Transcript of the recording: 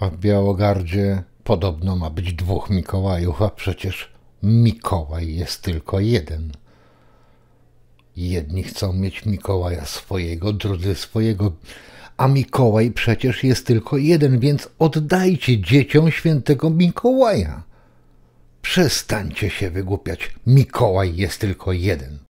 a w Białogardzie podobno ma być dwóch Mikołajów, a przecież Mikołaj jest tylko jeden. Jedni chcą mieć Mikołaja swojego, drudzy swojego, a Mikołaj przecież jest tylko jeden, więc oddajcie dzieciom świętego Mikołaja. Przestańcie się wygłupiać, Mikołaj jest tylko jeden.